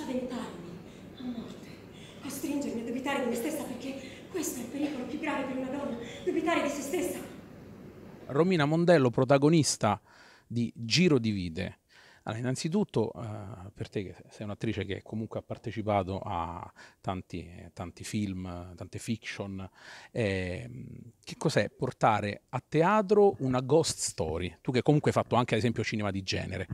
spaventarmi a morte, costringermi a dubitare di me stessa perché questo è il pericolo più grave per una donna, dubitare di se stessa. Romina Mondello, protagonista di Giro di Vide. Allora, innanzitutto, eh, per te che sei un'attrice che comunque ha partecipato a tanti, eh, tanti film, tante fiction, eh, che cos'è portare a teatro una ghost story? Tu che comunque hai fatto anche, ad esempio, cinema di genere.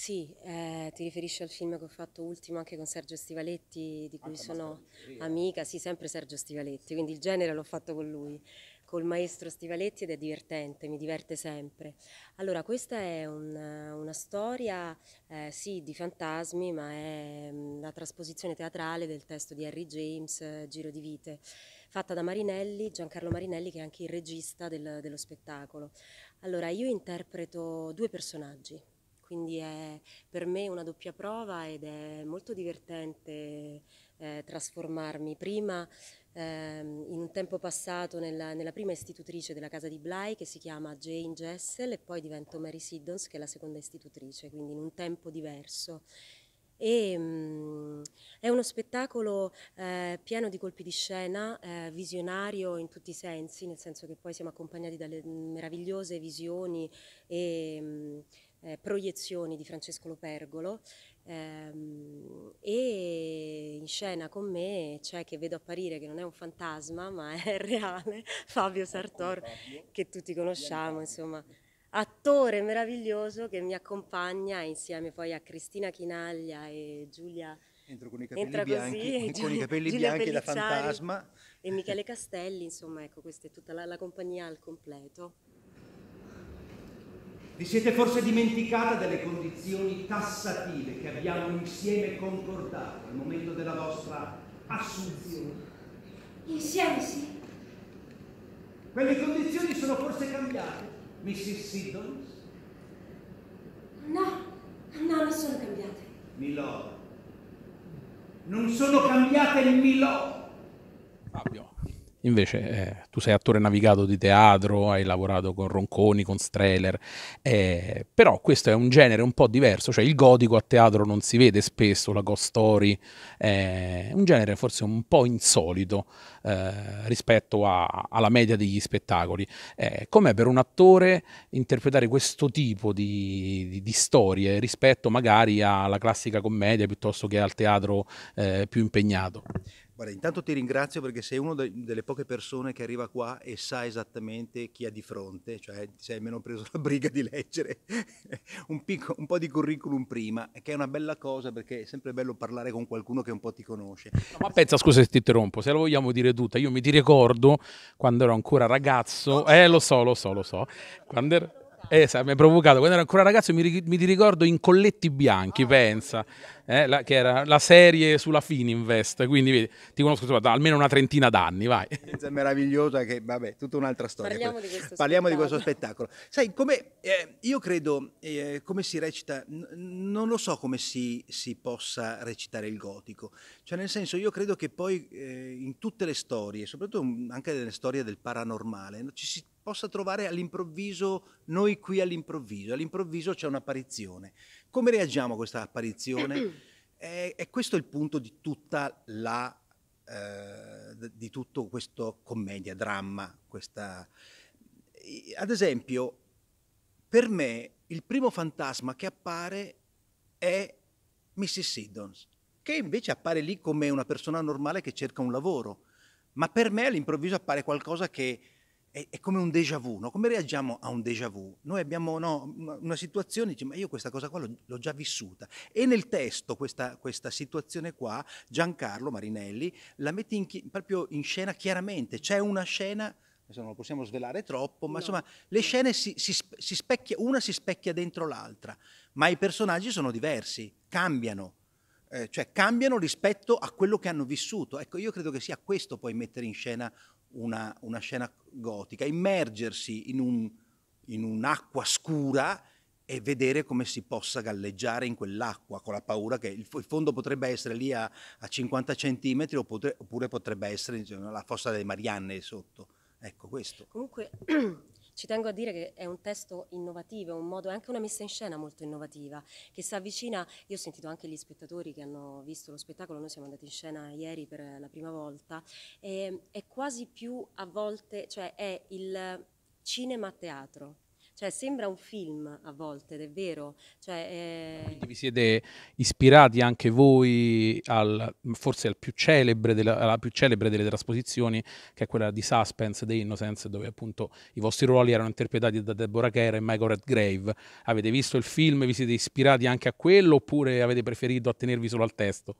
Sì, eh, ti riferisci al film che ho fatto ultimo anche con Sergio Stivaletti, di cui anche sono eh. amica, sì, sempre Sergio Stivaletti, quindi il genere l'ho fatto con lui, col maestro Stivaletti ed è divertente, mi diverte sempre. Allora, questa è un, una storia, eh, sì, di fantasmi, ma è mm, la trasposizione teatrale del testo di Harry James, eh, Giro di Vite, fatta da Marinelli, Giancarlo Marinelli, che è anche il regista del, dello spettacolo. Allora, io interpreto due personaggi quindi è per me una doppia prova ed è molto divertente eh, trasformarmi prima ehm, in un tempo passato nella, nella, prima istitutrice della casa di Bly che si chiama Jane Jessel e poi divento Mary Siddons che è la seconda istitutrice, quindi in un tempo diverso. E, mh, mm, è uno spettacolo eh, pieno di colpi di scena, eh, visionario in tutti i sensi, nel senso che poi siamo accompagnati dalle meravigliose visioni e mh, mm, eh, proiezioni di Francesco Lopergolo ehm, e in scena con me c'è che vedo apparire che non è un fantasma ma è reale Fabio Sartor che tutti conosciamo insomma attore meraviglioso che mi accompagna insieme poi a Cristina Chinaglia e Giulia Entro con i capelli Entra bianchi, così, con i capelli bianchi da fantasma. E Michele Castelli, insomma, ecco, questa è tutta la, la compagnia al completo. Vi siete forse dimenticata delle condizioni tassative che abbiamo insieme concordato al momento della vostra assunzione? Insieme sì. Quelle condizioni sono forse cambiate, Mrs. Siddons? No, no, non sono cambiate. Milò. Non sono cambiate il Milò. Fabio. Invece eh, tu sei attore navigato di teatro, hai lavorato con Ronconi, con Strehler, eh, però questo è un genere un po' diverso, cioè il gotico a teatro non si vede spesso, la ghost story è eh, un genere forse un po' insolito eh, rispetto a, alla media degli spettacoli. Eh, com'è per un attore interpretare questo tipo di, di, di, storie rispetto magari alla classica commedia piuttosto che al teatro eh, più impegnato? Guarda, intanto ti ringrazio perché sei una delle poche persone che arriva qua e sa esattamente chi ha di fronte, cioè ti sei almeno preso la briga di leggere un, picco, un, po' di curriculum prima, che è una bella cosa perché è sempre bello parlare con qualcuno che un po' ti conosce. No, ma pensa, scusa se ti interrompo, se la vogliamo dire tutta, io mi ti ricordo quando ero ancora ragazzo, eh lo so, lo so, lo so, quando ero Esatto, mi ha provocato. Quando ero ancora ragazzo mi, mi ricordo in Colletti Bianchi, ah, pensa, eh, la, che era la serie sulla Fininvest, quindi vedi, ti conosco insomma, da almeno una trentina d'anni, vai. È meravigliosa che, vabbè, tutta un'altra storia. Parliamo, di questo, Parliamo di questo, spettacolo. Sai, come, eh, io credo, eh, come si recita, n- non lo so come si, si, possa recitare il gotico, cioè nel senso io credo che poi eh, in tutte le storie, soprattutto anche nelle storie del paranormale, no, ci si possa trovare all'improvviso, noi qui all'improvviso, all'improvviso c'è un'apparizione. Come reagiamo a questa apparizione? e, e, questo è il punto di tutta la, eh, di tutto questo commedia, dramma. Questa... Ad esempio, per me il primo fantasma che appare è Mrs. Siddons, che invece appare lì come una persona normale che cerca un lavoro, ma per me all'improvviso appare qualcosa che è, è, come un déjà vu, no? Come reagiamo a un déjà vu? Noi abbiamo no, una situazione, dice, ma io questa cosa qua l'ho, l'ho già vissuta. E nel testo questa, questa, situazione qua, Giancarlo Marinelli, la mette in chi, proprio in scena chiaramente. C'è una scena adesso non lo possiamo svelare troppo, ma no. insomma le scene si, si, si specchia, una si specchia dentro l'altra, ma i personaggi sono diversi, cambiano, eh, cioè cambiano rispetto a quello che hanno vissuto. Ecco, io credo che sia questo poi mettere in scena una, una scena gotica, immergersi in, un, in un'acqua scura e vedere come si possa galleggiare in quell'acqua con la paura che il, fondo potrebbe essere lì a, a 50 centimetri oppure, potrebbe essere diciamo, la fossa delle Marianne sotto. Ecco questo. Comunque ci tengo a dire che è un testo innovativo, è un modo, è anche una messa in scena molto innovativa, che si avvicina, io ho sentito anche gli spettatori che hanno visto lo spettacolo, noi siamo andati in scena ieri per la prima volta, è quasi più a volte, cioè è il cinema teatro cioè, sembra un film a volte, è vero. Cioè, eh... Quindi vi siete ispirati anche voi al, forse al più della, alla più celebre delle trasposizioni, che è quella di Suspense, The Innocence, dove appunto i vostri ruoli erano interpretati da Deborah Kerr e Michael Redgrave. Avete visto il film, vi siete ispirati anche a quello oppure avete preferito attenervi solo al testo?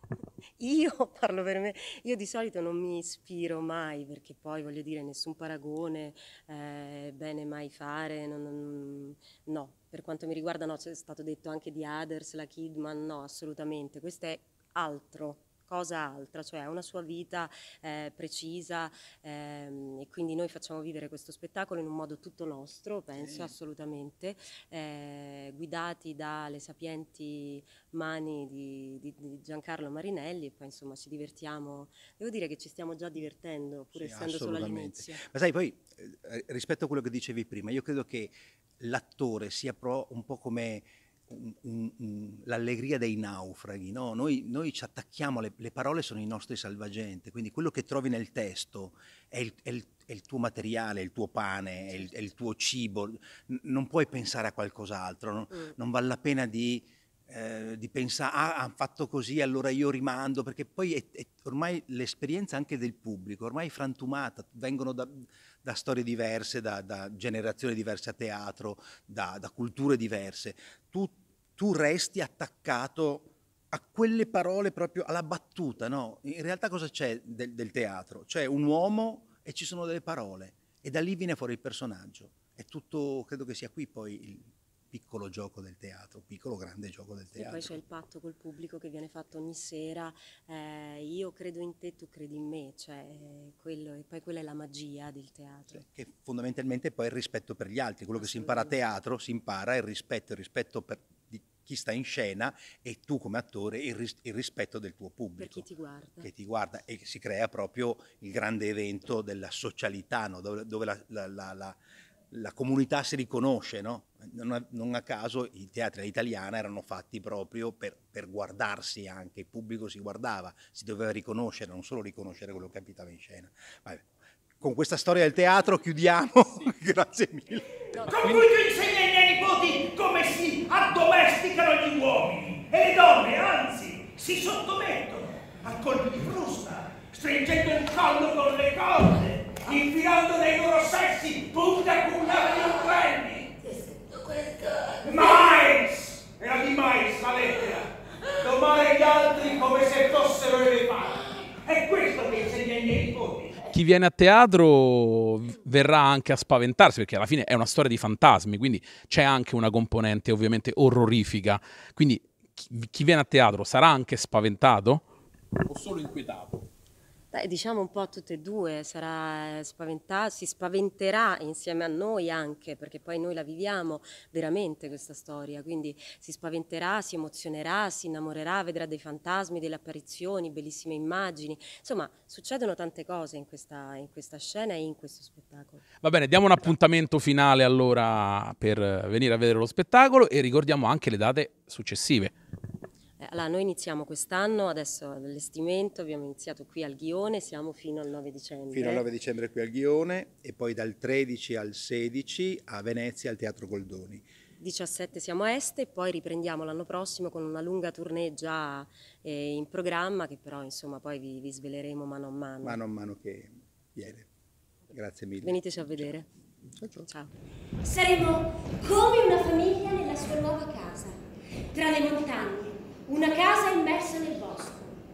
Io parlo per me, io di solito non mi ispiro mai perché poi voglio dire nessun paragone, eh, bene mai fare, non, non Mm, no, per quanto mi riguarda no, c'è stato detto anche di Aders, la Kidman, no, assolutamente, questo è altro cosa altra, cioè una sua vita eh, precisa ehm, e quindi noi facciamo vivere questo spettacolo in un modo tutto nostro, penso sì. assolutamente, eh, guidati dalle sapienti mani di, di, di, Giancarlo Marinelli e poi insomma ci divertiamo, devo dire che ci stiamo già divertendo pur sì, essendo solo all'inizio. Ma sai poi eh, eh, rispetto a quello che dicevi prima, io credo che l'attore sia pro, un po' come un, un, un, l'allegria dei naufraghi, no? noi, noi, ci attacchiamo, le, le, parole sono i nostri salvagenti, quindi quello che trovi nel testo è il, è il, è il tuo materiale, è il tuo pane, è il, è il tuo cibo, N- non puoi pensare a qualcos'altro, no? mm. non vale la pena di eh, di pensare, ah, hanno fatto così, allora io rimando, perché poi è, è ormai l'esperienza anche del pubblico, ormai frantumata, vengono da, da storie diverse, da, da, generazioni diverse a teatro, da, da culture diverse. Tu, tu resti attaccato a quelle parole proprio, alla battuta, no? In realtà cosa c'è del, del teatro? C'è un uomo e ci sono delle parole e da lì viene fuori il personaggio. È tutto, credo che sia qui poi il, piccolo gioco del teatro, piccolo grande gioco del teatro. E poi c'è il patto col pubblico che viene fatto ogni sera, eh, io credo in te, tu credi in me, cioè, eh, quello, e poi quella è la magia del teatro. Eh, che fondamentalmente poi è il rispetto per gli altri, quello che si impara a teatro si impara il rispetto, il rispetto per chi sta in scena e tu come attore il, ris- il rispetto del tuo pubblico. Per chi ti guarda. Che ti guarda e si crea proprio il grande evento della socialità, no? dove, dove la, la, la, la la comunità si riconosce, no? non, a, non a, caso i teatri all'italiana erano fatti proprio per, per, guardarsi anche, il pubblico si guardava, si doveva riconoscere, non solo riconoscere quello che capitava in scena. Vabbè. Con questa storia del teatro chiudiamo, sì. grazie mille. Con cui io insegno ai miei nipoti come si addomesticano gli uomini e le donne, anzi, si sottomettono a colpi di frusta, stringendo il collo con le corde infilando dei loro sessi punta cullate di uccelli. Mais! Era di mais la lettera. Domare gli altri come se fossero elefanti. È questo che insegna i miei nipoti. Chi viene a teatro verrà anche a spaventarsi perché alla fine è una storia di fantasmi, quindi c'è anche una componente ovviamente orrorifica. Quindi chi viene a teatro sarà anche spaventato? O solo inquietato? Beh, diciamo un po' a tutte e due, sarà spaventata, si spaventerà insieme a noi anche, perché poi noi la viviamo veramente questa storia, quindi si spaventerà, si emozionerà, si innamorerà, vedrà dei fantasmi, delle apparizioni, bellissime immagini, insomma succedono tante cose in questa, in questa scena e in questo spettacolo. Va bene, diamo un appuntamento finale allora per venire a vedere lo spettacolo e ricordiamo anche le date successive. Eh, allora, noi iniziamo quest'anno, adesso all'allestimento, abbiamo iniziato qui al Ghione, siamo fino al 9 dicembre. Fino al 9 dicembre qui al Ghione e poi dal 13 al 16 a Venezia al Teatro Goldoni. 17 siamo a Est e poi riprendiamo l'anno prossimo con una lunga tournée già eh, in programma che però insomma poi vi, vi, sveleremo mano a mano. Mano a mano che viene. Grazie mille. Veniteci a vedere. Ciao ciao. ciao. Saremo come una famiglia nella sua nuova casa, tra le montagne una casa immersa nel bosco,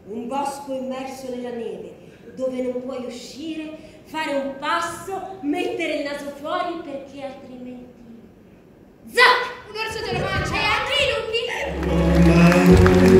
un bosco immerso nella neve, dove non puoi uscire, fare un passo, mettere il naso fuori perché altrimenti... Zac! Un orso te lo mangia e anche i lupi!